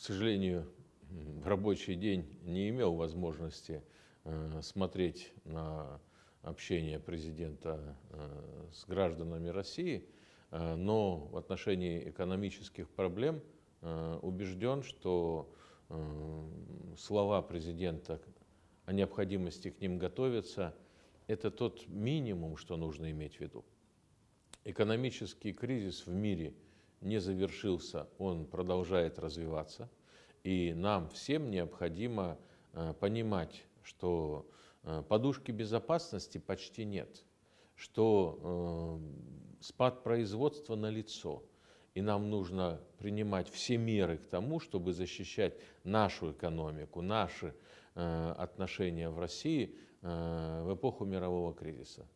к сожалению, рабочий день не имел возможности э, смотреть на общение президента э, с гражданами России, э, но в отношении экономических проблем убежден, что слова президента о необходимости к ним готовиться – это тот минимум, что нужно иметь в виду. Экономический кризис в мире – не завершился, он продолжает развиваться. И нам всем необходимо э, понимать, что э, подушки безопасности почти нет, что э, спад производства налицо. И нам нужно принимать все меры к тому, чтобы защищать нашу экономику, наши отношения в России в эпоху мирового кризиса.